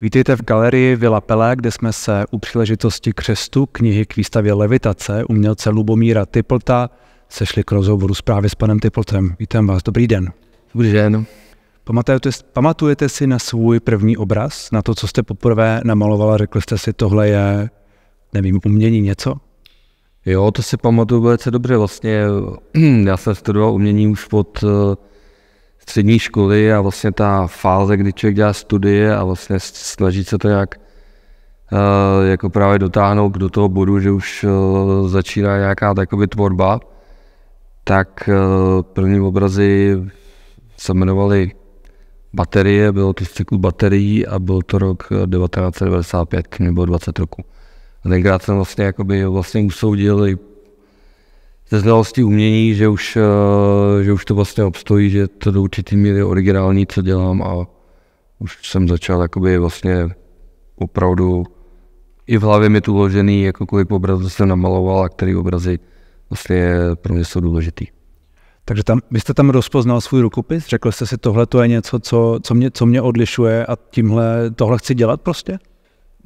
Vítejte v galerii Vila Pele, kde jsme se u příležitosti křestu knihy k výstavě Levitace umělce Lubomíra Typlta sešli k rozhovoru s právě s panem Typltem. Vítám vás, dobrý den. Dobrý den. Pamatujete, pamatujete si na svůj první obraz, na to, co jste poprvé namalovala, řekli jste si, tohle je, nevím, umění něco? Jo, to si pamatuju velice dobře. Vlastně já jsem studoval umění už pod eh, střední školy a vlastně ta fáze, kdy člověk dělá studie a vlastně snaží se to nějak eh, jako právě dotáhnout do toho bodu, že už eh, začíná nějaká takový tvorba, tak eh, první obrazy se jmenovaly baterie, bylo to z cyklu baterií a byl to rok 1995 nebo 20 roku. A tenkrát jsem vlastně, jakoby, vlastně usoudil i ze znalosti umění, že už, eh, že už to vlastně obstojí, že to do určitý míry originální, co dělám a už jsem začal jakoby vlastně opravdu i v hlavě mi tu uložený, jako kolik obrazů jsem namaloval a který obrazy vlastně pro mě jsou důležitý. Takže tam, vy jste tam rozpoznal svůj rukopis? Řekl jste si, tohle to je něco, co, co, mě, co mě odlišuje a tímhle, tohle chci dělat prostě?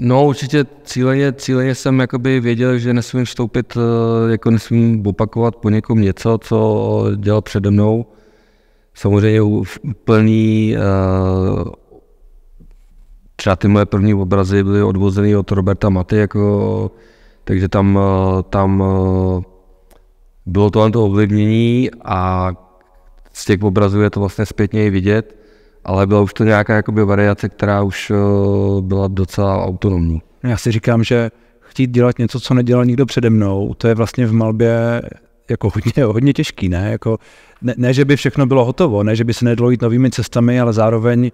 No určitě cíleně, cíleně jsem jakoby věděl, že nesmím vstoupit, eh, jako nesmím opakovat po někom něco, co dělal přede mnou. Samozřejmě v plný, eh, třeba ty moje první obrazy byly odvozeny od Roberta Maty, jako, takže tam, eh, tam bylo tohle to ovlivnění a z těch obrazů je to vlastně zpětně i vidět ale byla už to nějaká jakoby variace, která už eh, byla docela autonomní. Já si říkám, že chtít dělat něco, co nedělal nikdo přede mnou, to je vlastně v malbě jako hodně, hodně těžký, ne? Jako, ne, ne, že by všechno bylo hotovo, ne, že by se nedalo jít novými cestami, ale zároveň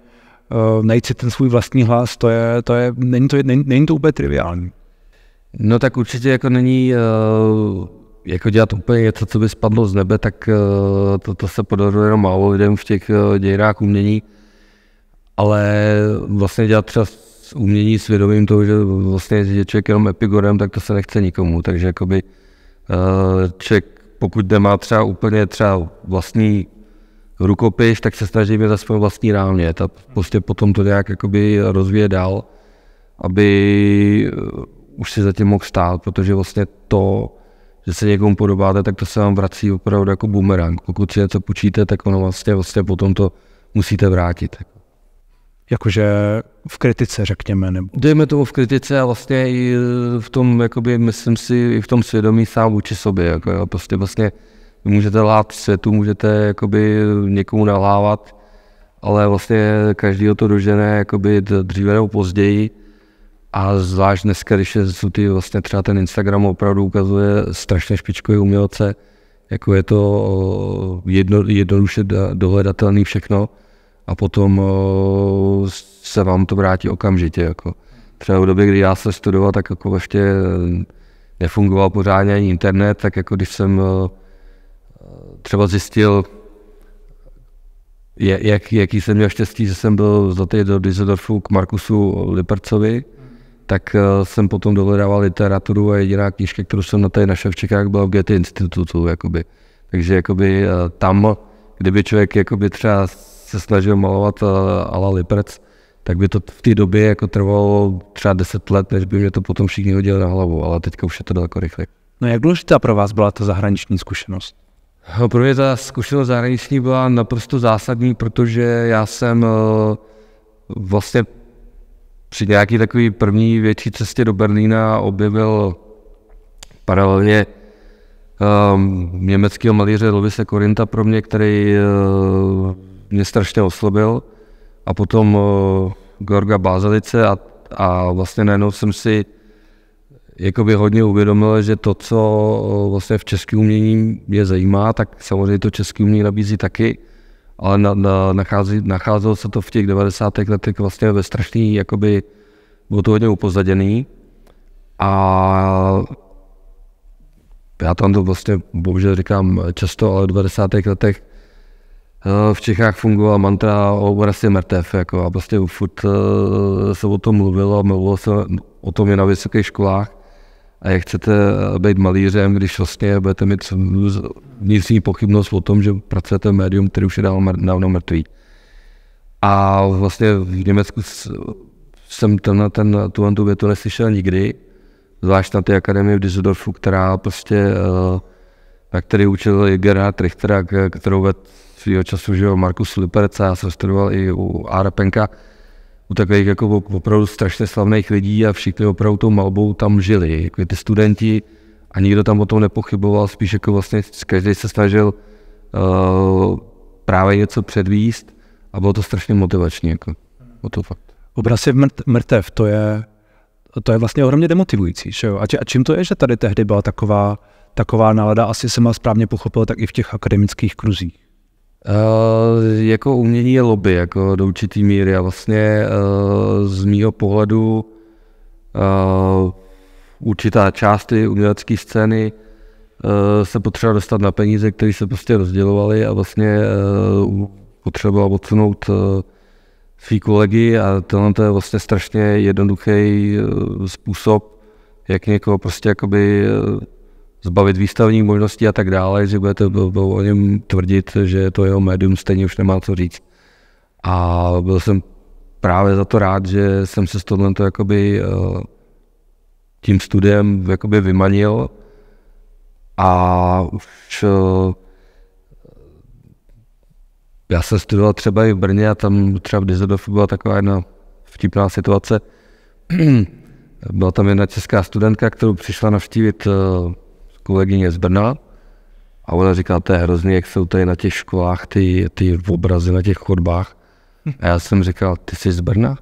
uh, najít si ten svůj vlastní hlas, to je, to je, není, to, není, není to úplně triviální. No tak určitě jako není, uh, jako dělat úplně něco, co by spadlo z nebe, tak uh, to, to se podařilo jenom málo lidem v těch uh, dějinách umění. Uh, ale vlastně dělat třeba umění svědomím toho, že vlastně je člověk jenom epigorem, tak to se nechce nikomu. Takže jakoby eh, člověk, pokud nemá třeba úplně třeba vlastní rukopis, tak se snaží mít svou vlastní rámě. Ta prostě potom to nějak jakoby rozvíje dál, aby eh, už si zatím mohl stát, protože vlastně to, že se někomu podobáte, tak to se vám vrací opravdu jako bumerang. Pokud si něco počíte, tak ono vlastně, vlastně potom to musíte vrátit jakože v kritice, řekněme. Nebo... Dejme tomu v kritice a vlastně i e, v tom, jakoby, myslím si, i v tom svědomí sám vůči sobě. Jako, jo. Prostě vlastně můžete lát světu, můžete jakoby, někomu nalávat, ale vlastně každý o to dožene jakoby, dříve nebo později. A zvlášť dneska, když jsou ty vlastně třeba ten Instagram opravdu ukazuje strašně špičkové umělce, jako je to jedno, jednoduše dohledatelné všechno, a potom eh, se vám to vrátí okamžitě. Jako. Třeba v době, kdy já jsem studoval, tak jako ještě eh, nefungoval pořádně ani internet, tak jako když jsem eh, třeba zjistil, jak, jaký jsem měl štěstí, že jsem byl za do Düsseldorfu k Markusu Lipercovi, tak jsem potom dohledával literaturu a jediná knížka, kterou jsem na té našel v Čechách, byla v Getty institutu. Jakoby. Takže jakoby, tam, kdyby člověk jakoby třeba se snažil malovat eh, ala Liprec, tak by to v té době jako trvalo třeba 10 let, než by mě to potom všichni hodili na hlavu, ale teďka už je to daleko rychle. No jak důležitá pro vás byla ta zahraniční zkušenost? No, pro mě ta zkušenost zahraniční byla naprosto zásadní, protože já jsem eh, vlastně při nějaký takový první větší cestě do Berlína objevil paralelně um, eh, německého malíře Lovise Korinta pro mě, který uh, mě strašně oslobil. A potom uh, Georga Bázalice a, a vlastně najednou jsem si jakoby hodně uvědomil, že to, co uh, vlastně v českém umění je zajímá, tak samozřejmě to český umění nabízí taky, ale na, na, nachází, nacházelo se to v těch 90. letech vlastně ve strašný, jakoby bylo to hodně upozaděný. A já tam to vlastně bohužel říkám často, ale v 90. letech Eh, v Čechách fungovala mantra o rasi mrtev, jako a prostě furt eh, se o tom mluvilo, mluvilo se o tom i na vysokých školách. A jak chcete eh, být malířem, když vlastně budete mít vnitřní pochybnost o tom, že pracujete v médium, který už je dávno mrtvý. A vlastně v Německu jsem ten, ten, tuhle tu větu neslyšel nikdy, zvlášť na té akademii v Düsseldorfu, která prostě, na který učil Gerhard Richter, kterou vedl svého času, že jo, Markus a já jsem studoval i u Arapenka, u takových jako opravdu strašně slavných lidí a všichni opravdu tou malbou tam žili, jako ty studenti a nikdo tam o tom nepochyboval, spíš jako vlastně každý se snažil uh, právě něco předvíst a bylo to strašně motivační, jako, o to fakt. Obraz je mrtev, to je, to je vlastně ohromně demotivující, že jo? A čím to je, že tady tehdy byla taková, taková nálada, asi jsem vás správně pochopil, tak i v těch akademických kruzích? Uh, jako umění je lobby, jako do určitý míry a vlastně uh, z mýho pohledu uh, určitá část ty umělecké scény uh, se potřeba dostat na peníze, které se prostě rozdělovaly a vlastně uh, potřeboval odsunout uh, svý kolegy a tohle to je vlastně strašně jednoduchý uh, způsob, jak někoho prostě jakoby uh, zbavit výstavních možností a tak dále, že budete o něm tvrdit, že to jeho médium stejně už nemá co říct. A byl jsem právě za to rád, že jsem se s tohle jakoby eh, tím studiem jakoby vymanil a už eh, já jsem studoval třeba i v Brně a tam třeba v Dizedofu byla taková jedna vtipná situace. byla tam jedna česká studentka, kterou přišla navštívit eh, kolegyně z Brna a ona říká, to je hrozný, jak jsou tady na těch školách ty, ty obrazy na těch chodbách. A já jsem říkal, ty jsi z Brna?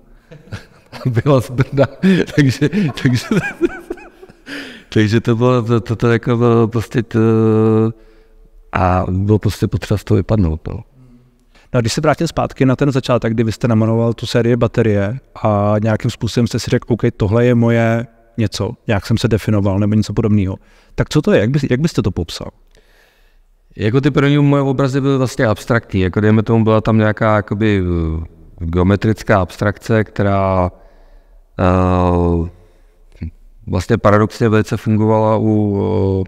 Byla z Brna, takže, takže, takže to bylo, to, to, to jako bylo prostě to, a bylo prostě potřeba z toho vypadnout. No. No a když se vrátím zpátky na ten začátek, kdy vy jste namanoval tu sérii baterie a nějakým způsobem jste si řekl, OK, tohle je moje něco, jak jsem se definoval nebo něco podobného. Tak co to je? Jak, by, jak byste to popsal? Jako ty první moje obrazy byly vlastně abstraktní, jako dejme tomu byla tam nějaká jakoby eh, geometrická abstrakce, která uh, vlastně paradoxně velice fungovala u uh,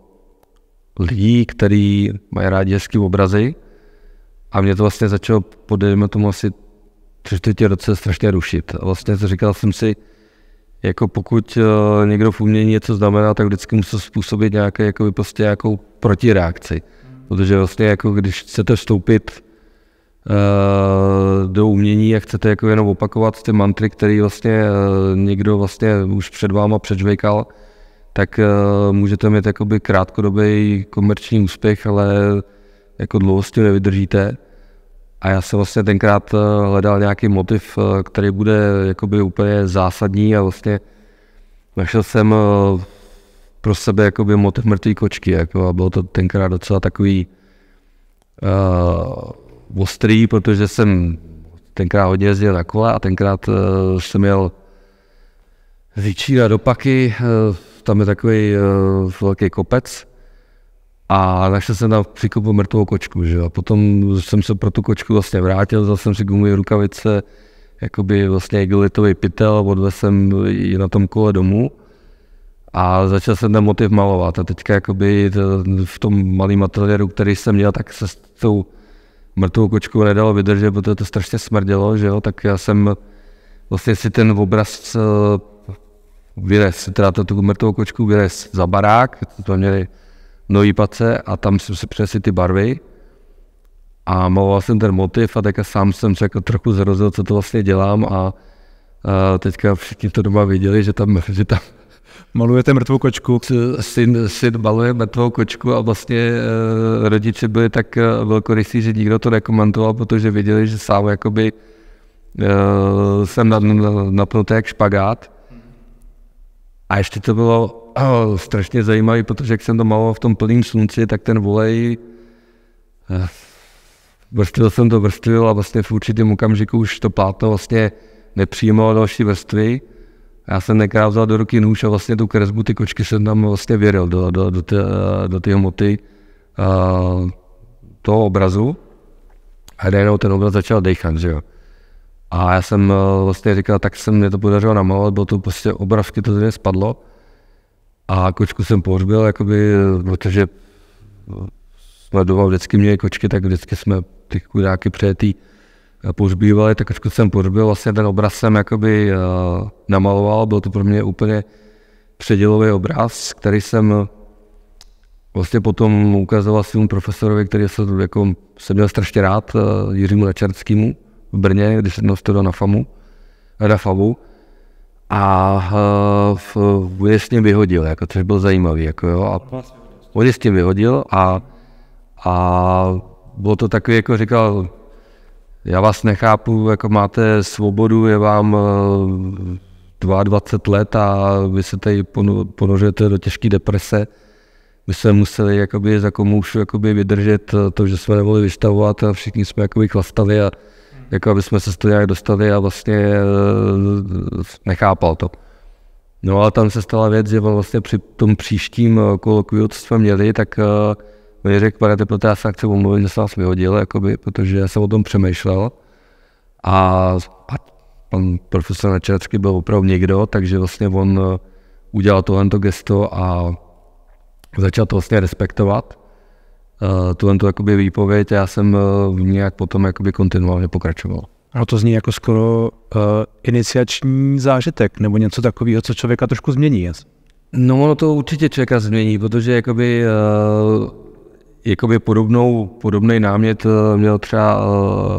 lidí, kteří mají rádi hezký obrazy a mě to vlastně začalo, podejme tomu asi tři roce strašně rušit. A vlastně říkal jsem si, jako pokud eh, někdo v umění něco znamená, tak vždycky musí způsobit nějaké, jako prostě nějakou protireakci. Protože vlastně jako když chcete vstoupit uh, do umění a chcete jako jenom opakovat ty mantry, které vlastně uh, někdo vlastně už před váma předžvejkal, tak můžete mít jakoby krátkodobý komerční úspěch, ale jako dlouho s tím nevydržíte. A já jsem vlastně tenkrát eh, hledal nějaký motiv, eh, který bude jakoby úplně zásadní a vlastně našel jsem eh, pro sebe jakoby motiv mrtvý kočky. Jako, a bylo to tenkrát docela takový uh, ostrý, protože jsem tenkrát hodně jezdil na kole a tenkrát uh, jsem jel z Jičíra do Paky, uh, tam je takový uh, velký kopec a našel jsem tam při mrtvou kočku, že A potom jsem se pro tu kočku vlastně vrátil, vzal jsem si gumové rukavice, jakoby vlastně igelitový pytel, odvez jsem ji na tom kole domů a začal jsem ten motiv malovat. A teďka jakoby v tom malém ateliéru, který jsem měl, tak se s tou mrtvou kočkou nedalo vydržet, protože to strašně smrdělo, že jo, tak já jsem vlastně si ten obraz eh, vyrez, teda tu mrtvou kočku vyrez za barák, to měli do Jipace a tam jsem se přinesl ty barvy a maloval jsem ten motiv a tak sám jsem se jako trochu zrozil, co to vlastně dělám a, a teďka všichni to doma viděli, že tam, že tam Malujete mrtvou kočku? Syn, syn maluje mrtvou kočku a vlastně e, rodiče byli tak e, velkorysí, že nikdo to nekomentoval, protože viděli, že sám jakoby e, jsem napnutý jak špagát. A ještě to bylo strašně zajímavý, protože jak jsem to maloval v tom plném slunci, tak ten volej, eh, vrstvil jsem to, vrstvil a vlastně v určitém okamžiku už to plátno vlastně nepřijímalo další vrstvy. Já jsem nekrát vzal do ruky nůž a vlastně tu kresbu, ty kočky jsem tam vlastně věřil do, do, do, té, do té hmoty a, eh, toho obrazu. A jednou ten obraz začal dechat, že jo. A já jsem eh, vlastně říkal, tak jsem mě to podařilo namalovat, bylo to prostě obrazky, to zde spadlo. A kočku jsem pohřbil, jakoby, protože jsme doma vždycky měli kočky, tak vždycky jsme ty kudáky přejetý eh, pohřbívali, tak kočku jsem pohřbil, vlastně ten obraz jsem jakoby uh, namaloval, byl to pro mě úplně předělový obraz, který jsem eh, vlastně potom ukazoval svým profesorovi, který se, jako, jsem měl strašně rád, uh, Jiřímu Lečerskému v Brně, když jsem dostal na FAMu, na FAVu a uh, s ním vyhodil, jako, což byl zajímavý. Jako, jo, a on je s tím vyhodil a, a bylo to takový, jako říkal, já vás nechápu, jako máte svobodu, je vám uh, eh, 22 let a vy se tady ponořujete do těžké deprese. My jsme museli jakoby, za komušu jakoby vydržet eh, to, že jsme nemohli vystavovat a všichni jsme jakoby chlastali a jako aby jsme se z toho nějak dostali a vlastně eh, nechápal to. No a tam se stala věc, že vlastně při tom příštím eh, kolokviu, co jsme měli, tak uh, řekl, pane Teplote, já se chci omluvit, že se vás vyhodil, jakoby, protože jsem o tom přemýšlel. A, a pan profesor Načerecký byl opravdu někdo, takže vlastně on udělal tohle gesto a začal to vlastně respektovat. Eh, tuhle jakoby výpověď já jsem eh, v uh, nějak potom jakoby kontinuálně pokračoval. A to zní jako skoro uh, iniciační zážitek nebo něco takového, co člověka trošku změní. No ono to určitě člověka změní, protože jakoby, uh, jakoby podobnou, podobný námět uh, měl třeba uh,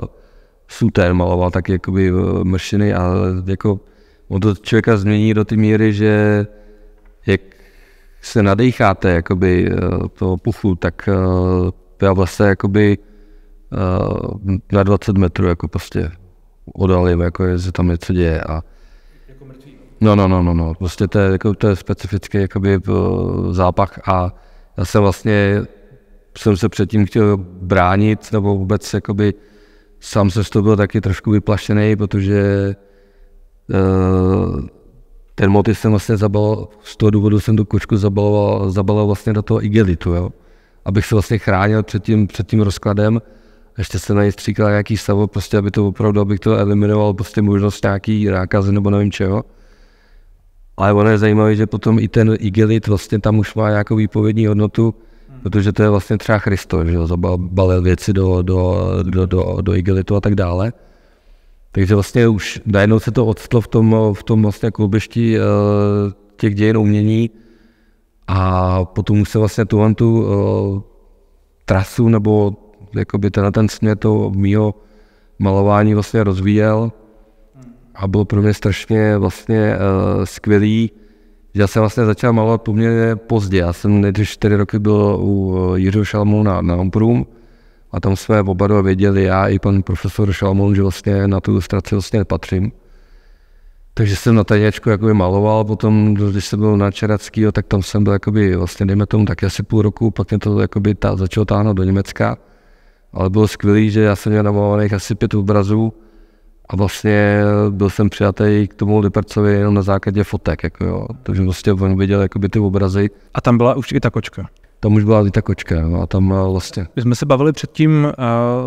Suter maloval tak jakoby uh, mršiny, ale jako on to člověka změní do té míry, že jak se nadecháte jakoby eh, toho puchu, tak eh, já vlastně jakoby eh, na 20 metrů jako prostě odalím, jako je, že tam něco děje a jako No, no, no, no, no. Prostě to je, jako, to je specifický jakoby, zápach a já jsem vlastně jsem se předtím chtěl bránit, nebo vůbec jakoby, sám se z toho byl taky trošku vyplašený, protože uh, ten motiv jsem vlastně zabaloval, z toho důvodu jsem tu kočku zabaloval, zabaloval vlastně do toho igelitu, jo? abych se vlastně chránil před tím, před tím rozkladem. Ještě se na něj stříkal nějaký savo, prostě aby to opravdu, abych to eliminoval, prostě možnost nějaký rákazy nebo nevím čeho. Ale ono je zajímavé, že potom i ten igelit vlastně tam už má nějakou výpovědní hodnotu, hmm. protože to je vlastně třeba Christo, že jo, zabalil věci do, do, do, do, do igelitu a tak dále. Takže vlastně už najednou se to odstlo v tom, v tom vlastně kloubešti eh, těch dějin umění a potom už se vlastně tu, tu eh, trasu nebo jakoby tenhle ten směr toho mýho malování vlastně rozvíjel a bylo pro mě strašně vlastně uh, skvělý, že já jsem vlastně začal malovat poměrně pozdě. Já jsem nejdřív čtyři roky byl u Jiřího Šalmu na, na uh, a tam jsme oba dva věděli, já i pan profesor Šalmon, že vlastně na tu ilustraci vlastně nepatřím. Takže jsem na tajněčku jakoby maloval, potom, když jsem byl na Čerackýho, tak tam jsem byl jakoby, vlastně dejme tomu tak asi půl roku, pak mě to jakoby ta, začalo táhnout do Německa. Ale bylo skvělé, že já jsem měl namalovaných asi pět obrazů a vlastně byl jsem přijatý k tomu Lipercovi jenom na základě fotek, jako jo. Takže vlastně on viděl jakoby ty obrazy. A tam byla už i ta kočka? tam už byla ta kočka no, a tam eh, vlastně. My jsme se bavili předtím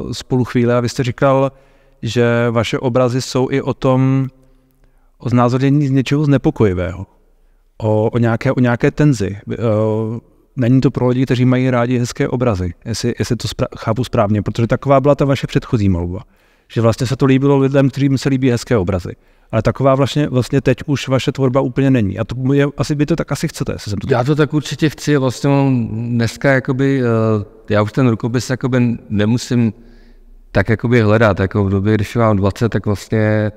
uh, spolu chvíle a vy jste říkal, že vaše obrazy jsou i o tom, o znázornění z něčeho znepokojivého, o, o, nějaké, o nějaké tenzi. Eh, není to pro lidi, kteří mají rádi hezké obrazy, jestli, jestli to spra- chápu správně, protože taková byla ta vaše předchozí malba. Že vlastně se to líbilo lidem, kterým se líbí hezké obrazy ale taková vlastně, vlastně teď už vaše tvorba úplně není. A to je, asi by to tak asi chcete. Jestli jsem to... Já to tak určitě chci, vlastně dneska jakoby, eh, já už ten rukopis jakoby nemusím tak jakoby hledat, jako v době, když mám 20, tak vlastně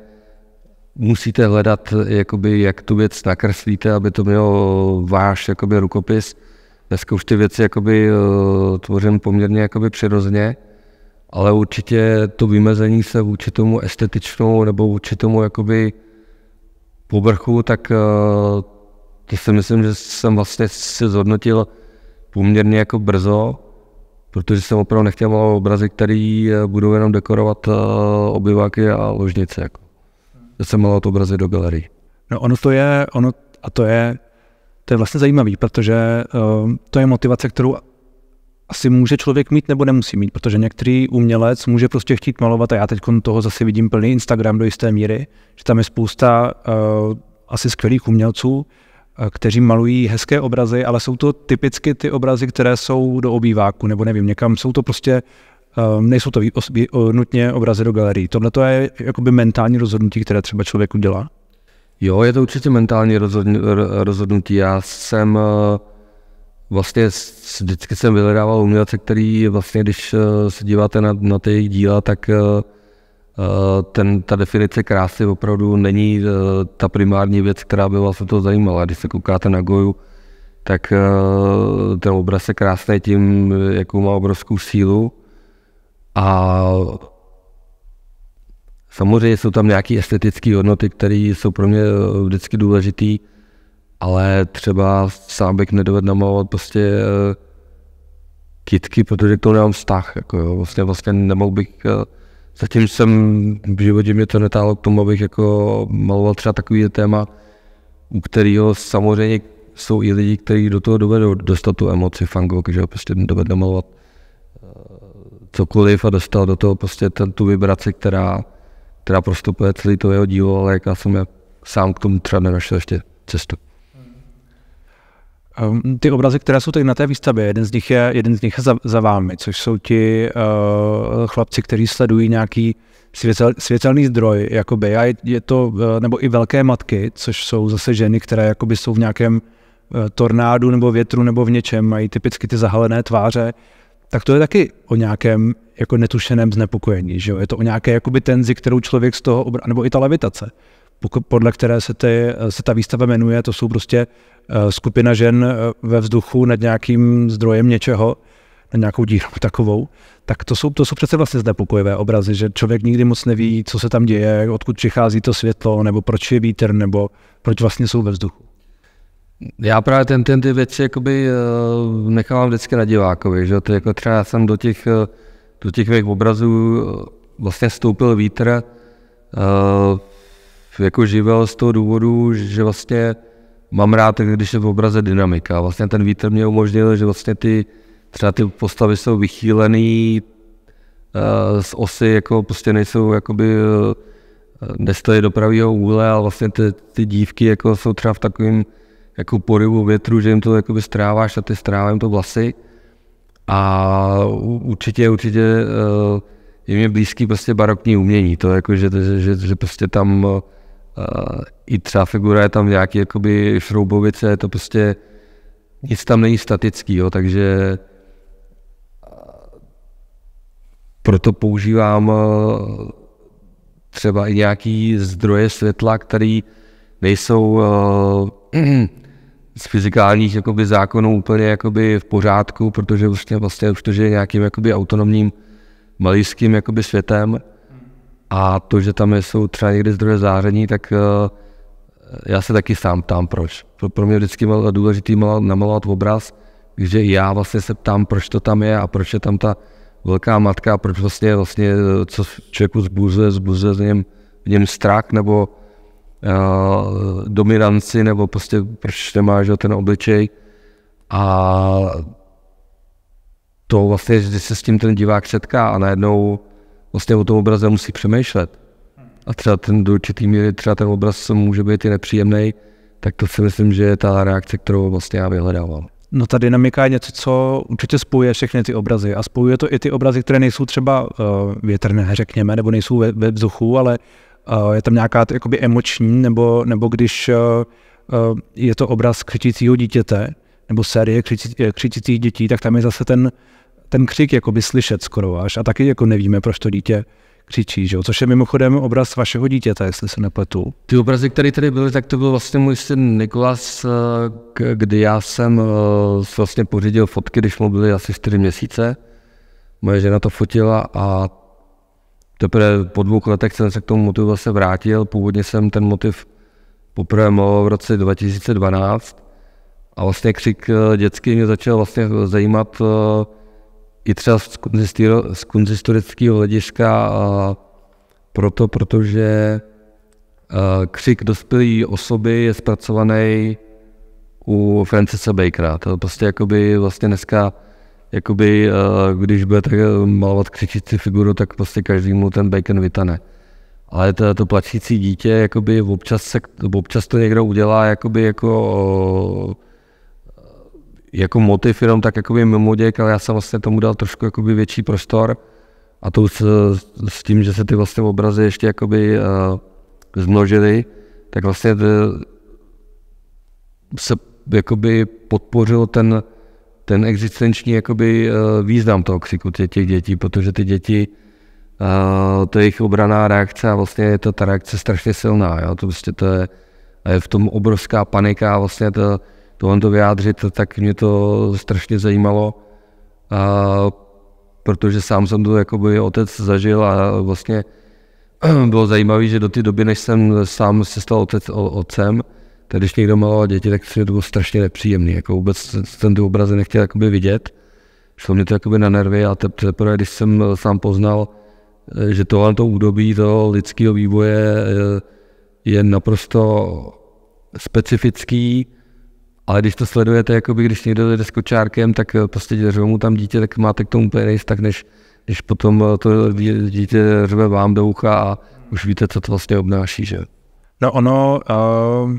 musíte hledat, jakoby, jak tu věc nakreslíte, aby to mělo váš jakoby, rukopis. Dneska už ty věci jakoby, eh, tvořím poměrně jakoby, přirozeně ale určitě to vymezení se vůči tomu estetičnou nebo vůči tomu jakoby povrchu, tak eh, to si myslím, že jsem vlastně se zhodnotil poměrně jako brzo, protože jsem opravdu nechtěl malovat obrazy, které eh, budou jenom dekorovat eh, obyváky a ložnice. Jako. Já jsem malé obrazy do galerii. No ono to je, ono, a to je, to je vlastně zajímavý, protože uh, to je motivace, kterou asi může člověk mít nebo nemusí mít, protože některý umělec může prostě chtít malovat a já teď toho zase vidím plný Instagram do jisté míry, že tam je spousta uh, asi skvělých umělců, uh, kteří malují hezké obrazy, ale jsou to typicky ty obrazy, které jsou do obýváku nebo nevím, někam jsou to prostě uh, nejsou to osby, uh, nutně obrazy do galerii. Tohle to je jakoby mentální rozhodnutí, které třeba člověk udělá. Jo, je to určitě mentální rozhodnutí. Já jsem uh vlastně vždycky jsem vyhledával umělce, který vlastně, když eh, se díváte na, na ty jejich díla, tak eh, eh, ten, ta definice krásy opravdu není ta primární věc, která by vás to zajímala. Když se koukáte na Goju, tak ten obraz je krásný tím, jakou má obrovskou sílu. A samozřejmě jsou tam nějaké estetické hodnoty, které jsou pro mě vždycky důležité ale třeba sám bych nedovedl namalovat prostě eh, kitky, protože to nemám vztah, jako jo, vlastně, vlastně nemohl bych, eh, zatím jsem v životě mě to netálo, k tomu, abych jako maloval třeba takový téma, u kterého samozřejmě jsou i lidi, kteří do toho dovedou dostat tu emoci fangok, že jo, prostě dovedou malovat eh, cokoliv a dostal do toho prostě ten, tu vibraci, která, která prostupuje celý to jeho dílo, ale já jsem já sám k tomu třeba nenašel ještě cestu. Ehm, ty obrazy, které jsou tady na té výstavě, jeden z nich je, jeden z nich je za, za vámi, což jsou ti uh, chlapci, kteří sledují nějaký světel, světelný zdroj, jakoby, a je, je to, uh, nebo i velké matky, což jsou zase ženy, které jakoby jsou v nějakém uh, tornádu nebo větru nebo v něčem, mají typicky ty zahalené tváře, tak to je taky o nějakém jako netušeném znepokojení, že jo? Je to o nějaké jakoby tenzi, kterou člověk z toho, obra- nebo i ta levitace, podle které se, ty, se ta výstava jmenuje, to jsou prostě Eh, skupina žen eh, ve vzduchu nad nějakým zdrojem něčeho, nad nějakou dírou takovou, tak to jsou, to jsou přece vlastně znepokojivé obrazy, že člověk nikdy moc neví, co se tam děje, odkud přichází to světlo, nebo proč je vítr, nebo proč vlastně jsou ve vzduchu. Já právě ten, ten ty věci jakoby, eh, nechávám vždycky na divákovi, že to jako třeba já jsem do těch, do těch mých obrazů vlastně vstoupil vítr, jako živel z toho důvodu, že vlastně mám rád, když je v obraze dynamika. Vlastně ten vítr mě umožnil, že vlastně ty, třeba ty postavy jsou vychýlené eh, z osy, jako prostě nejsou jakoby eh, nestojí do pravého úhle, ale vlastně ty, ty dívky jako jsou třeba v takovém jako porivu větru, že jim to jakoby stráváš a ty strávám to vlasy. A určitě, určitě eh, je mě blízký prostě barokní umění, to jako, že, že, že, že prostě tam uh, i třeba figura je tam v nějaký jakoby šroubovice, to prostě nic tam není statický, jo? takže proto používám třeba i nějaký zdroje světla, které nejsou z fyzikálních jakoby, zákonů úplně jakoby, v pořádku, protože vlastně, vlastně už to je nějakým jakoby, autonomním malířským jakoby, světem. A to, že tam jsou třeba někde zdroje záření, tak eh, já se taky sám ptám, proč. Pro mě vždycky bylo důležité namalovat obraz, že já vlastně se ptám, proč to tam je a proč je tam ta velká matka, proč vlastně, vlastně eh, co člověku zbuzuje, zbuzuje v něm, v něm strach nebo uh, dominanci, nebo prostě proč nemá že, ten obličej. A to vlastně, když se s tím ten divák setká a najednou vlastně o tom obraze musí přemýšlet. A třeba ten do určitý míry, třeba ten obraz může být i nepříjemný, tak to si myslím, že je ta reakce, kterou vlastně já vyhledávám. No ta dynamika je něco, co určitě spojuje všechny ty obrazy a spojuje to i ty obrazy, které nejsou třeba uh, větrné, řekněme, nebo nejsou ve, ve vzduchu, ale uh, je tam nějaká jakoby emoční, nebo, nebo když uh, uh, je to obraz křičícího dítěte, nebo série křičících dětí, tak tam je zase ten ten křik by slyšet skoro až a taky jako nevíme, proč to dítě křičí, že jo? což je mimochodem obraz vašeho dítěte, jestli se nepletu. Ty obrazy, které tady byly, tak to byl vlastně můj syn Nikolas, eh, kdy já jsem eh, vlastně pořídil fotky, když mu byly asi 4 měsíce. Moje žena to fotila a teprve po dvou letech jsem se k tomu motivu zase vrátil. Původně jsem ten motiv poprvé mohl v roce 2012 a vlastně křik eh, dětský mě začal vlastně zajímat i třeba z konzistorického hlediska proto, protože křik dospělé osoby je zpracovaný u Francesa Bakera. To je prostě jakoby vlastně dneska, jakoby, když budete malovat křičící figuru, tak prostě mu ten Bacon vytane. Ale to, to plačící dítě, jakoby občas, se, občas to někdo udělá jakoby jako jako motiv jenom tak jakoby mimo děk, ale já jsem vlastně tomu dal trošku jakoby větší prostor a to s, s tím, že se ty vlastně obrazy ještě jakoby uh, zmnožily, tak vlastně t, eh, se jakoby podpořil ten, ten existenční jakoby uh, význam toho křiku těch, těch dětí, protože ty děti Uh, to je jejich obraná reakce a vlastně je to ta reakce strašně silná. Jo? To, vlastně to je, je v tom obrovská panika a vlastně to, tohle to vyjádřit, tak mě to strašně zajímalo, a, protože sám jsem to jakoby otec zažil a vlastně bylo zajímavé, že do té doby, než jsem sám se stal otec, o, otcem, tak když někdo miloval děti, tak to bylo strašně nepříjemné, Jako vůbec jsem ty obrazy nechtěl jakoby vidět. Šlo mě to jakoby na nervy a teprve, když jsem sám poznal, eh, že tohle to údobí toho lidského vývoje eh, je naprosto specifický ale když to sledujete, jako by když někdo jde s kočárkem, tak eh, prostě řve mu tam dítě, tak máte k tomu úplně tak, než když potom eh, to dítě řve vám do ucha a už víte, co to vlastně obnáší, že? No ono, uh,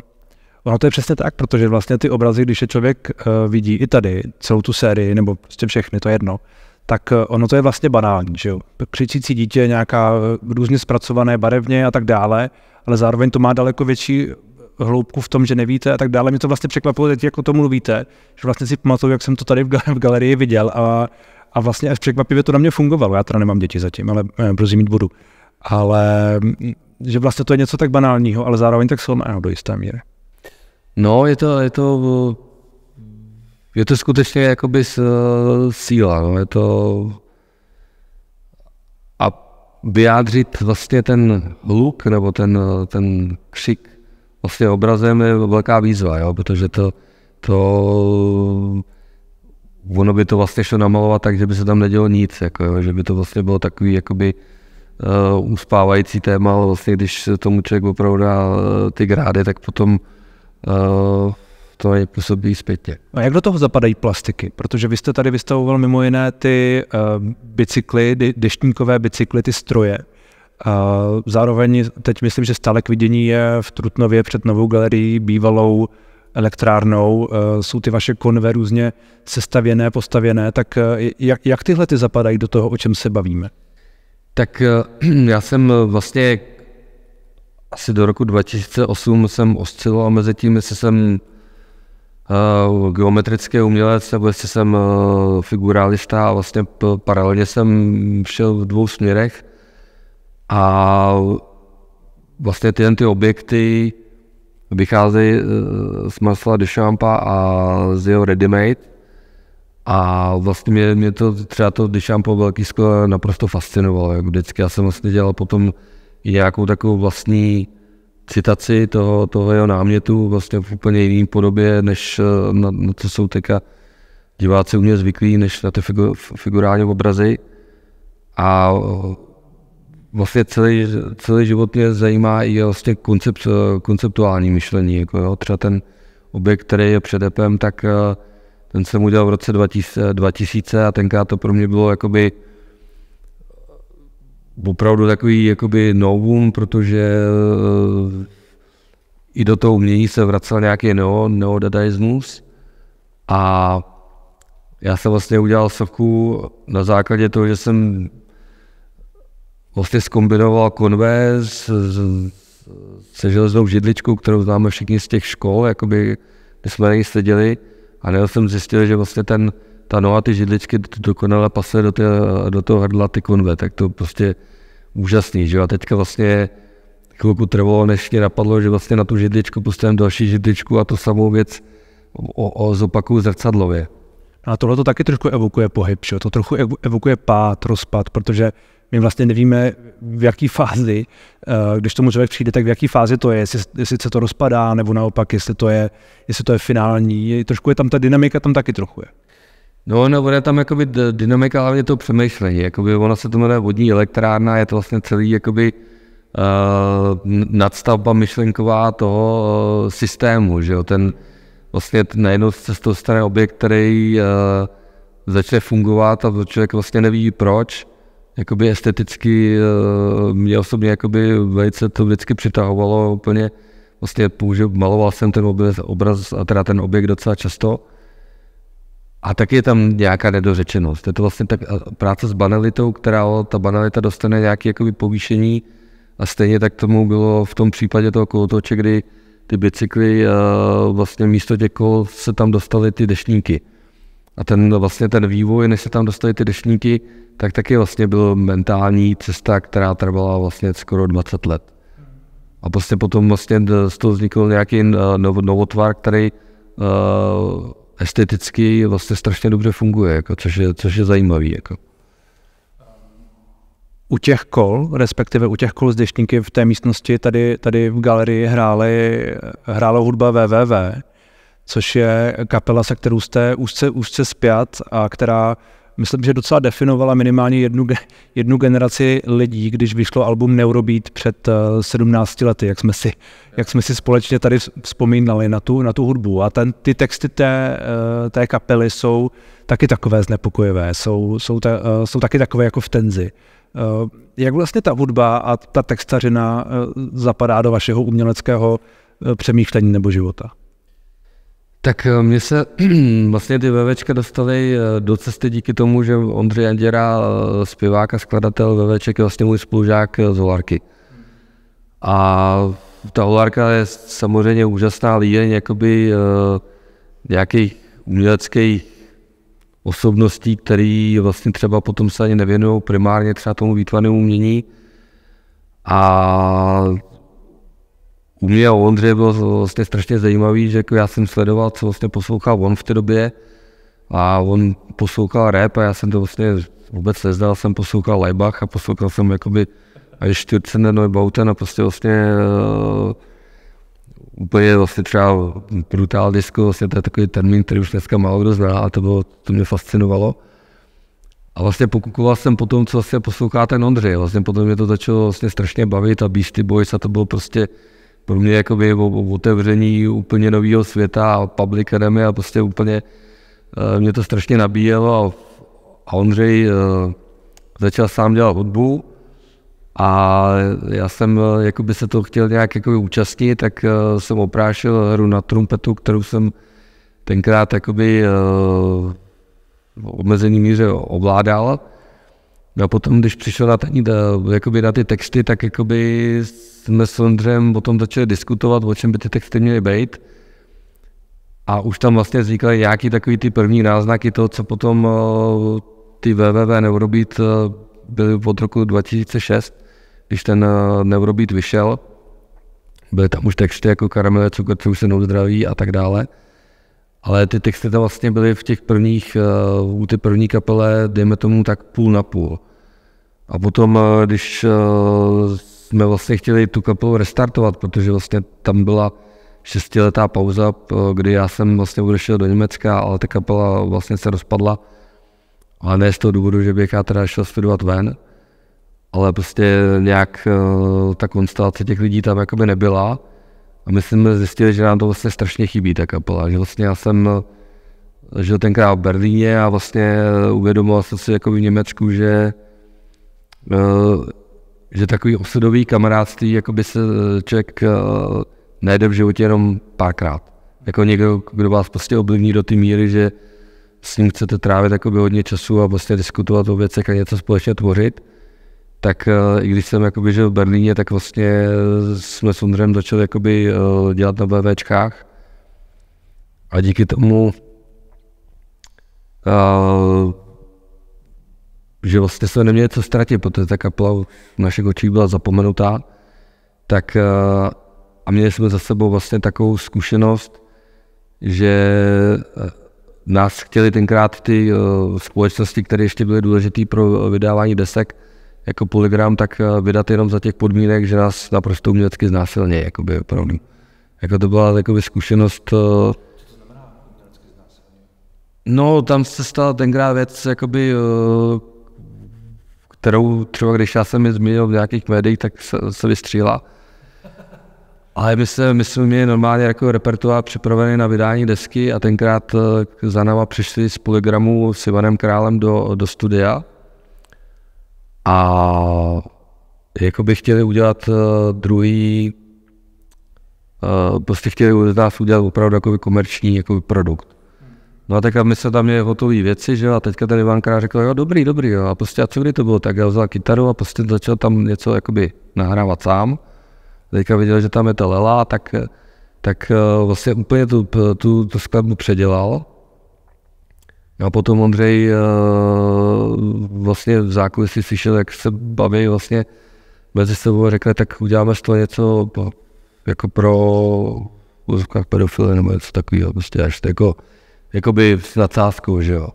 ono to je přesně tak, protože vlastně ty obrazy, když je člověk uh, vidí i tady, celou tu sérii, nebo prostě všechny, to je jedno, tak ono to je vlastně banální, že jo. Křičící dítě, nějaká různě zpracované barevně a tak dále, ale zároveň to má daleko větší hloubku v tom, že nevíte a tak dále. Mě to vlastně překvapilo teď, jak o tom mluvíte, že vlastně si pamatuju, jak jsem to tady v, gal- v galerii viděl a, a vlastně až překvapivě to na mě fungovalo. Já teda nemám děti zatím, ale eh, brzy mít budu. Ale hm, že vlastně to je něco tak banálního, ale zároveň tak silného no, do jisté míry. No, je to, je to, je to skutečně jakoby s, síla, no, je to a vyjádřit vlastně ten hluk nebo ten, ten křik vlastně obrazem je velká výzva, jo? protože to, to ono by to vlastně šlo namalovat tak, že by se tam nedělo nic, jako, jo? že by to vlastně bylo takový jakoby uh, uspávající téma, ale vlastně když tomu člověk opravdu dá eh, ty grády, tak potom uh, to je působí zpětně. A jak do toho zapadají plastiky? Protože vy jste tady vystavoval mimo jiné ty uh, bicykly, deštníkové bicykly, ty stroje. Zároveň teď myslím, že stále k vidění je v Trutnově před novou galerií, bývalou elektrárnou. E, jsou ty vaše konve různě sestavěné, postavěné, tak e, jak, jak tyhle ty zapadají do toho, o čem se bavíme? Tak e, já jsem vlastně asi do roku 2008 jsem osciloval mezi tím, jestli jsem geometrický umělec, nebo jestli jsem figurálista figuralista a vlastně paralelně jsem šel v dvou směrech. A vlastně tyhle ty objekty vycházejí eh, z Marcela Deschampa a z jeho Readymade. A vlastně mě, mě to třeba to Deschampo velký sklo naprosto fascinovalo. Jak vždycky já jsem vlastně dělal potom i nějakou takovou vlastní citaci toho, toho jeho námětu vlastně v úplně jiné podobě, než eh, na, na co jsou teďka diváci u mě zvyklí, než na ty figu, figurální obrazy. A eh, vlastně celý, celý život mě zajímá i vlastně koncept, konceptuální myšlení. Jako jo. Třeba ten objekt, který je před EPem, tak eh, ten jsem udělal v roce 2000, a tenkrát to pro mě bylo jakoby eh, opravdu takový jakoby novum, protože eh, i do toho umění se vracel nějaký neo, neodadaismus a já jsem vlastně udělal sovku na základě toho, že jsem vlastně zkombinoval konvé s, s, se železnou židličkou, kterou známe všichni z těch škol, jakoby, kdy jsme na ní seděli a nejel jsem zjistil, že vlastně ten, ta noha, ty židličky dokonale pasuje do, té, do toho hrdla ty konve, tak to prostě úžasný, že A teďka vlastně chvilku trvalo, než mě napadlo, že vlastně na tu židličku postavím další židličku a to samou věc o, o zopakuju zrcadlově. A tohle to taky trošku evokuje pohyb, že? to trochu evokuje pát, rozpad, protože my vlastně nevíme, v jaký fázi, eh, když tomu člověk přijde, tak v jaký fázi to je, jestli, jestli se to rozpadá, nebo naopak, jestli to je, jestli to je finální. Trošku je tam ta dynamika, tam taky trochu je. No, no, ona tam jakoby dynamika hlavně to přemýšlení, jakoby ona se to jmenuje vodní elektrárna, je to vlastně celý jakoby uh, nadstavba myšlenková toho uh, systému, že jo, ten vlastně najednou se z toho stane objekt, který uh, začne fungovat a člověk vlastně neví proč, jakoby esteticky eh, mě osobně jakoby velice to vždycky přitahovalo úplně, vlastně použil, maloval jsem ten obraz, a teda ten objekt docela často. A tak je tam nějaká nedořečenost. Je to vlastně tak eh, práce s banalitou, která ta banalita dostane nějaké jakoby povýšení a stejně tak tomu bylo v tom případě toho kolotoče, kdy ty bicykly eh, vlastně místo těch kol se tam dostaly ty dešníky. A ten vlastně ten vývoj, než se tam dostali ty dešníky, tak taky vlastně byl mentální cesta, která trvala vlastně skoro 20 let. A prostě potom vlastně z toho vznikl nějaký eh, novotvar, který uh, esteticky vlastně strašně dobře funguje, jako, což, je, což je zajímavý. Jako. U těch kol, respektive u těch kol z deštníky v té místnosti tady, tady v galerii hrály, hrála hudba VVV což je kapela, se kterou jste úzce, úzce zpět a která myslím, že docela definovala minimálně jednu, jednu generaci lidí, když vyšlo album Neurobeat před 17 eh, lety, jak jsme si, jak jsme si společně tady vzpomínali na tu, na tu hudbu. A ten, ty texty té, eh, té kapely jsou taky takové znepokojivé, jsou, jsou, ta, eh, jsou taky takové jako v tenzi. Jak vlastně ta hudba a ta textařina zapadá do vašeho uměleckého přemýšlení nebo života? Tak eh, mě se vlastně ty VVčka dostaly eh, do cesty díky tomu, že Ondřej Anděra, eh, zpěvák a skladatel VVček, je vlastně můj spolužák z Holarky. A ta Holarka je samozřejmě úžasná lídeň jakoby nějakých uměleckých osobností, který vlastně třeba potom se ani nevěnují primárně třeba tomu výtvarnému umění. A u mě a u Ondře bylo vlastně strašně zajímavý, že jako já jsem sledoval, co vlastně poslouchal on v té době a on poslouchal rap a já jsem to vlastně vůbec nezdal, jsem poslouchal Leibach a poslouchal jsem jakoby a ještě Cena Neubauten a prostě vlastně uh, úplně vlastně třeba brutál disco, vlastně to je takový termín, který už dneska málo kdo zná a to, bylo, to mě fascinovalo. A vlastně pokukoval jsem po tom, co vlastně poslouchá ten Ondřej. Vlastně potom mě to začalo vlastně strašně bavit a Beastie Boys a to bylo prostě pro mě jakoby by otevření úplně nového světa a public enemy a prostě úplně eh, mě to strašně nabíjelo a Ondřej eh, začal sám dělat hudbu a já jsem eh, jakoby se to chtěl nějak jakoby účastnit, tak jsem oprášil hru na trumpetu, kterou jsem tenkrát jakoby v omezený míře ovládal. No a potom, když přišel na, ten, jakoby na ty texty, tak jakoby jsme s Ondřejem o tom začali diskutovat, o čem by ty texty měly být. A už tam vlastně vznikaly nějaký takový ty první náznaky toho, co potom eh, ty VVV Neurobeat eh, byly od roku 2006, když ten eh, Neurobeat vyšel. Byly tam už texty jako karamele, cukr, co už se zdraví a tak dále. Ale ty texty tam vlastně byly v těch prvních, u ty první kapele, dejme tomu tak půl na půl. A potom, když jsme vlastně chtěli tu kapelu restartovat, protože vlastně tam byla šestiletá pauza, eh, kdy já jsem vlastně odešel do Německa, ale ta kapela vlastně se rozpadla. Ale ne z toho důvodu, že bych já teda šel studovat ven, ale prostě nějak eh, ta konstelace těch lidí tam jakoby nebyla. A my jsme zjistili, že nám to vlastně strašně chybí, ta kapela. Že vlastně já jsem eh, žil tenkrát v Berlíně a vlastně uvědomoval jsem si jako v Německu, že že takový osudový kamarádství, jako by se eh, člověk uh, eh, najde v životě jenom párkrát. Jako někdo, kdo vás prostě oblivní do té míry, že s ním chcete trávit jakoby hodně času a prostě diskutovat o věcech a něco společně tvořit, tak uh, i když jsem jakoby žil v Berlíně, tak vlastně jsme s Ondřem začali jakoby uh, dělat na BVčkách a díky tomu že vlastně jsme neměli co ztratit, protože ta kapela v našich očích byla zapomenutá. Tak eh, a měli jsme za sebou vlastně takovou zkušenost, že eh, nás chtěli tenkrát ty eh, společnosti, které ještě byly důležité pro vydávání desek, jako Polygram, tak vydat jenom za těch podmínek, že nás naprosto umělecky znásilně, by opravdu. Jako to byla jakoby zkušenost, No, tam se stala tenkrát věc, jakoby kterou třeba když já jsem je zmínil v nějakých médiích, tak se, se vystříla. Ale my jsme, my jsme měli normálně jako repertoár připravený na vydání desky a tenkrát eh, za náma přišli z Polygramu s Ivanem Králem do, do studia a jako by chtěli udělat eh, druhý, eh, prostě chtěli z nás udělat opravdu jako komerční jako produkt. No a tak my se tam měli hotové věci, že jo, a teďka tady Ivanka řekl, jo, dobrý, dobrý, jo, a prostě a co kdy to bylo, tak já vzal kytaru a prostě začal tam něco jakoby nahrávat sám. Teďka viděl, že tam je ta lela, tak, tak eh, vlastně úplně tu, tu, tu skladbu předělal. A potom Ondřej eh, vlastně v zákulisí slyšel, jak se baví vlastně mezi sebou a řekl, tak uděláme z toho něco jako pro v pedofily nebo něco takového, prostě až jako jakoby s nadsázkou, že jo.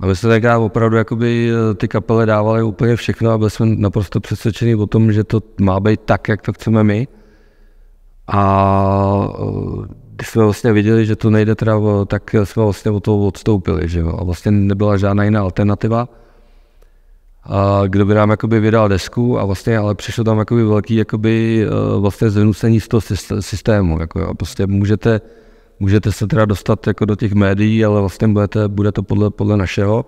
A my jsme tenkrát opravdu jakoby, eh, ty kapely dávali úplně všechno a byli jsme naprosto přesvědčeni o tom, že to má být tak, jak to chceme my. A eh, když jsme vlastně viděli, že to nejde teda, tak jsme vlastně od toho odstoupili, že jo. A vlastně nebyla žádná jiná alternativa. A kdo by nám jakoby vydal desku a vlastně, ale přišlo tam jakoby velký jakoby eh, vlastně zvenucení z toho systému, jako jo. A Prostě můžete, Můžete se teda dostat jako do těch médií, ale vlastně budete, bude to podle, podle našeho.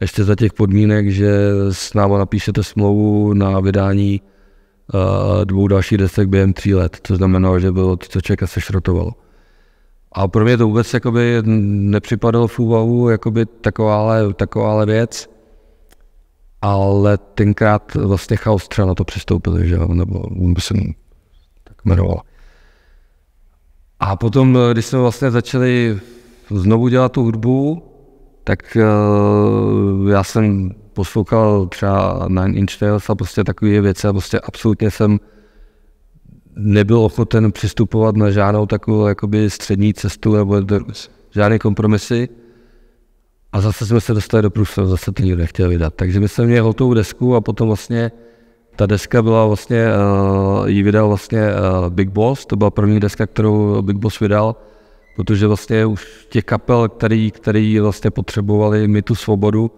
Ještě za těch podmínek, že s náma napíšete smlouvu na vydání uh, dvou dalších desek během tří let, což znamená, že bylo to čeka se šrotovalo. A pro mě to vůbec jakoby, nepřipadalo v úvahu jakoby, takováhle, takováhle věc, ale tenkrát vlastně Chaos třeba na to přistoupil, že? nebo on by se tak jmenovalo. A potom, eh, když jsme vlastně začali znovu dělat tu hudbu, tak uh, já jsem poslouchal třeba Nine Inch Nails a prostě takové věci a prostě absolutně jsem nebyl ochoten přistupovat na žádnou takovou jakoby střední cestu nebo žádné kompromisy. A zase jsme se dostali do průsledu, zase to nikdo nechtěl vydat. Takže my jsme měli hotovou desku a potom vlastně ta deska byla vlastně, eh, ji vydal vlastně eh, Big Boss, to byla první deska, kterou Big Boss vydal, protože vlastně už těch kapel, který, který vlastně potřebovali mi tu svobodu,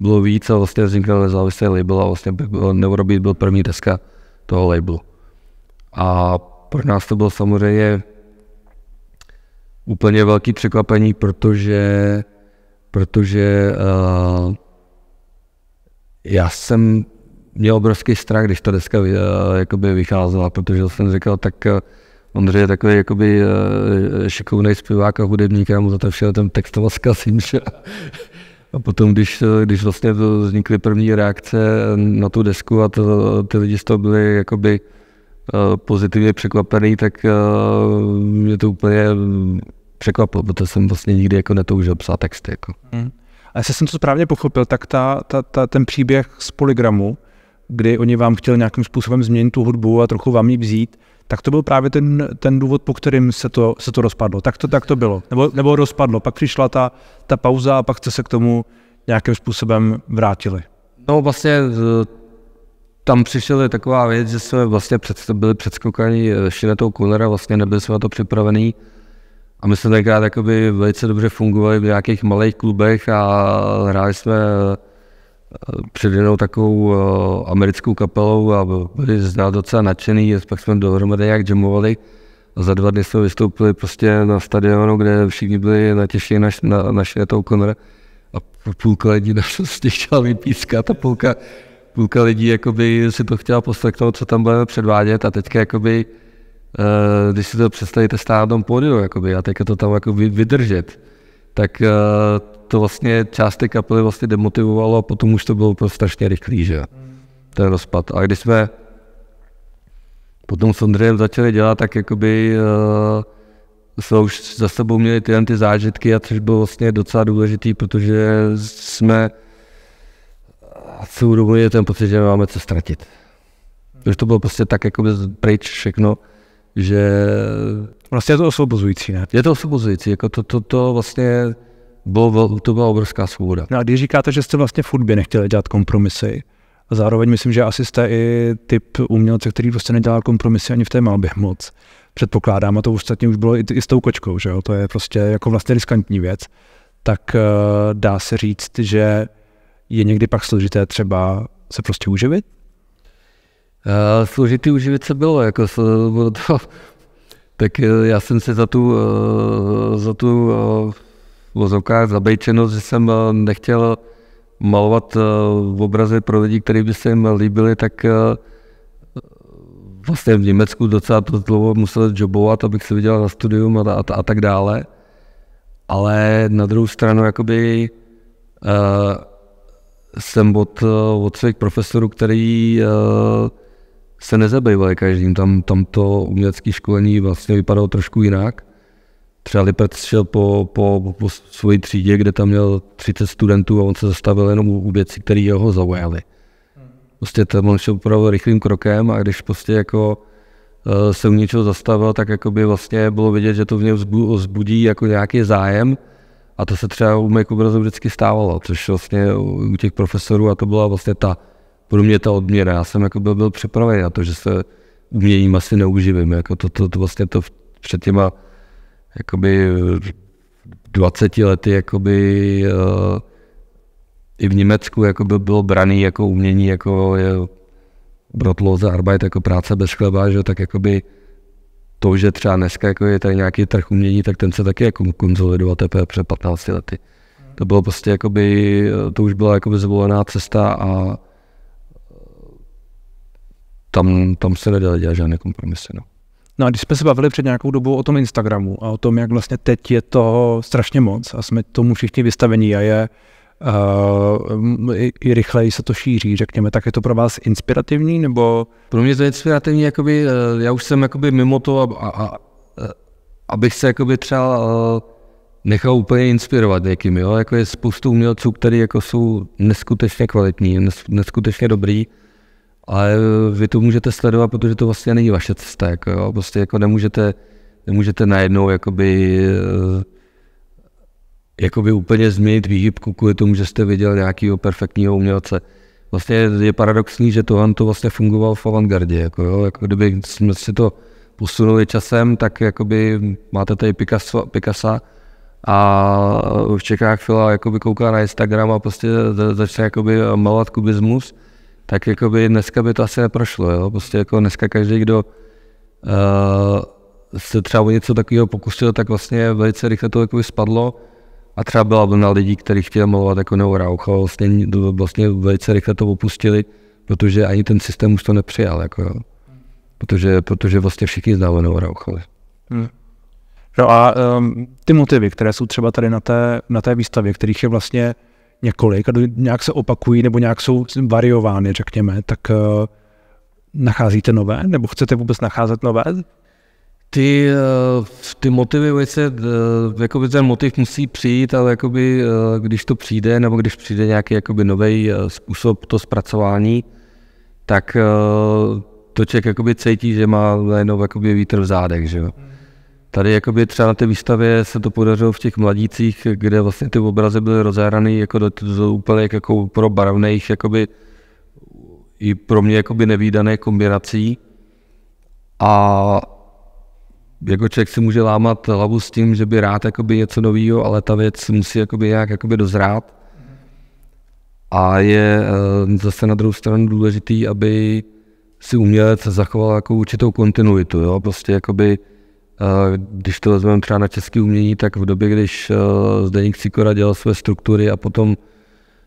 bylo víc a vlastně vznikl nezávislý label a vlastně eh, Neurobeat byl první deska toho labelu. A pro nás to bylo samozřejmě úplně velký překvapení, protože, protože uh, já jsem měl obrovský strach, když ta deska uh, eh, jakoby vycházela, protože jsem říkal, tak uh, Ondřej je takový jakoby uh, eh, šikovný zpěvák a hudebník, já mu za to všel ten text zkazím, A potom, když, když vlastně vznikly první reakce na tu desku a to, ty lidi z toho byli jakoby pozitivně překvapený, tak mě to úplně překvapilo, protože jsem vlastně nikdy jako netoužil psát texty. Jako. Hmm. A jestli jsem to správně pochopil, tak ta, ta, ta, ten příběh z Polygramu kdy oni vám chtěli nějakým způsobem změnit tu hudbu a trochu vám ji vzít, tak to byl právě ten, ten důvod, po kterým se to, se to rozpadlo. Tak to, tak to bylo. Nebo, nebo rozpadlo. Pak přišla ta, ta pauza a pak jste se k tomu nějakým způsobem vrátili. No vlastně tam přišla taková věc, že jsme vlastně před, byli předskokaní eh, Šinetou kulera, vlastně nebyli jsme na to připravený. A my jsme tenkrát velice dobře fungovali v nějakých malých klubech a hráli jsme eh, před jednou takovou eh, americkou kapelou a byli nás docela nadšený, pak jsme dohromady jak jamovali. A za dva dny jsme vystoupili prostě na stadionu, kde všichni byli natěšení na, na, na tou Conora a půlka lidí nás prostě chtěla vypískat a půlka, půlka lidí jakoby si to chtěla poslechnout, co tam budeme předvádět a teďka jakoby, uh, když si to představíte stát na tom pódiu jakoby, a teďka to tam jako vydržet, tak uh, to vlastně část té kapely vlastně demotivovalo a potom už to bylo prostě strašně rychlý, že ten rozpad. A když jsme potom s Ondřejem začali dělat, tak jakoby uh, jsme už za sebou měli tyhle ty zážitky a což bylo vlastně docela důležitý, protože jsme si uvědomili ten pocit, že máme co ztratit. Protože to bylo prostě tak jakoby pryč všechno, že... Vlastně je to osvobozující, ne? Je to osvobozující, jako to, to, to vlastně bylo, to byla obrovská svoboda. No a když říkáte, že jste vlastně v hudbě nechtěli dělat kompromisy, a zároveň myslím, že asi jste i typ umělce, který prostě nedělá kompromisy ani v té malbě moc. Předpokládám, a to ostatně už bylo i, i s tou kočkou, že jo? to je prostě jako vlastně riskantní věc. Tak uh, dá se říct, že je někdy pak složité třeba se prostě uživit? Uh, složitý uživit se bylo, jako se, bylo to, tak eh, já jsem se za tu, uh, za tu uh, Vozovka vozovkách zabejčeno, že jsem eh, nechtěl malovat eh, v obrazy pro lidi, který by se jim líbili, tak eh, vlastně v Německu docela to dlouho musel jobovat, abych se viděl na studium a, a, a tak dále. Ale na druhou stranu, jakoby uh, jsem od, od svých profesorů, který uh, se nezabývali každým, tam, tam to umělecké školení vlastně vypadalo trošku jinak třeba Liperc šel po, po, po svoji třídě, kde tam měl 30 studentů a on se zastavil jenom u, věcí, které jeho zaujaly. Prostě tam on šel opravdu rychlým krokem a když prostě jako eh, se u něčeho zastavil, tak jako by vlastně bylo vidět, že to v něm vzbudí jako nějaký zájem a to se třeba u mých obrazů vždycky stávalo, což vlastně u těch profesorů a to byla vlastně ta, pro mě ta odměna. Já jsem jako byl, byl připravený na to, že se uměním asi neuživím. Jako to, to, to vlastně to před těma jakoby 20 eh, lety jakoby uh, i v Německu jakoby bylo braný jako umění, jako je za arbeit, jako práce bez chleba, že tak jakoby to, že třeba dneska jako je tady nějaký trh umění, tak ten se taky jako konzolidoval teprve před 15 lety. To bylo prostě jakoby, eh, to už byla jakoby zvolená cesta a tam, tam se nedaly dělat žádné kompromisy. No. No a když jsme se bavili před nějakou dobou o tom Instagramu a o tom, jak vlastně teď je to strašně moc a jsme tomu všichni vystavení a je uh, i, i rychleji se to šíří, řekněme, tak je to pro vás inspirativní nebo? Pro mě to je inspirativní, jakoby, eh, já už jsem jakoby mimo to, a, a, a, eh, abych se jakoby třeba nechal úplně inspirovat někým, jo? Jako je spoustu umělců, kteří jako jsou neskutečně kvalitní, neskutečně dobrý, ale vy to můžete sledovat, protože to vlastně není vaše cesta. Jako, jo. Prostě jako nemůžete, nemůžete najednou jakoby, eh, jakoby úplně změnit výhybku kvůli tomu, že jste viděl nějakého perfektního umělce. Vlastně je paradoxní, že tohle to vlastně fungovalo v avantgardě. Jako, jo. jako kdyby jsme si to posunuli časem, tak jakoby máte tady Picasso, Picasso a v Čechách Fila jakoby kouká na Instagram a prostě začne jakoby malovat kubismus tak jako by dneska by to asi neprošlo. Jo? Prostě jako dneska každý, kdo uh, se třeba o něco takového pokusil, tak vlastně velice rychle to jako spadlo. A třeba byla vlna lidí, kteří chtěli malovat jako neuraucho, vlastně, vlastně velice rychle to opustili, protože ani ten systém už to nepřijal. Jako, jo? Protože, protože vlastně všichni znali neurauchali. Hmm. No a um, ty motivy, které jsou třeba tady na té, na té výstavě, kterých je vlastně několik a nějak se opakují nebo nějak jsou variovány, řekněme, tak eh, nacházíte nové nebo chcete vůbec nacházet nové? Ty, eh, ty motivy, se, eh, jakoby ten motiv musí přijít, ale jakoby, když to přijde, nebo když přijde nějaký jakoby nový způsob to zpracování, tak to člověk jakoby cítí, že má najednou jakoby vítr v zádech, že mm Hmm. Tady jakoby třeba na té výstavě se to podařilo v těch mladících, kde vlastně ty obrazy byly rozehraný jako do, do úplně jako pro barvných, jakoby i pro mě jakoby nevýdané kombinací. A jako člověk si může lámat hlavu s tím, že by rád jakoby něco nového, ale ta věc musí jakoby nějak jakoby dozrát. A je eh, zase na druhou stranu důležitý, aby si umělec zachoval jako určitou kontinuitu. Jo? Prostě jakoby, když to vezmeme třeba na české umění, tak v době, když eh, Zdeněk Cikora dělal své struktury a potom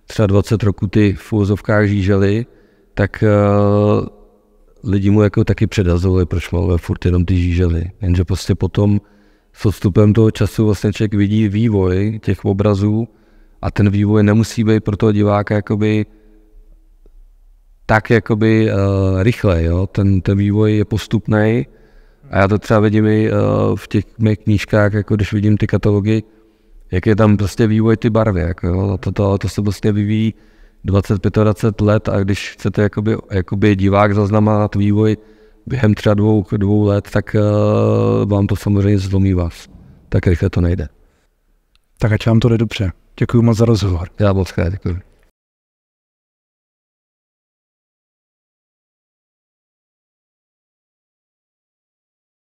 třeba 20 roku ty v úvozovkách žížely, tak eh, lidi mu jako taky předazovali, proč ve furt jenom ty žížely. Jenže prostě potom s odstupem toho času vlastně člověk vidí vývoj těch obrazů a ten vývoj nemusí být pro toho diváka jakoby tak jakoby uh, eh, rychle, jo? Ten, ten vývoj je postupný a já to třeba vidím i eh, v těch mých knížkách, jako když vidím ty katalogy, jak je tam prostě vývoj ty barvy. Jako, jo. To, to, to se prostě vyvíjí 25 let a když chcete jakoby, jakoby divák zaznamenat vývoj během třeba dvou, dvou let, tak uh, vám to samozřejmě zlomí vás. Tak rychle to nejde. Tak ať vám to jde dobře. Děkuji moc za rozhovor. Já moc krát děkuji.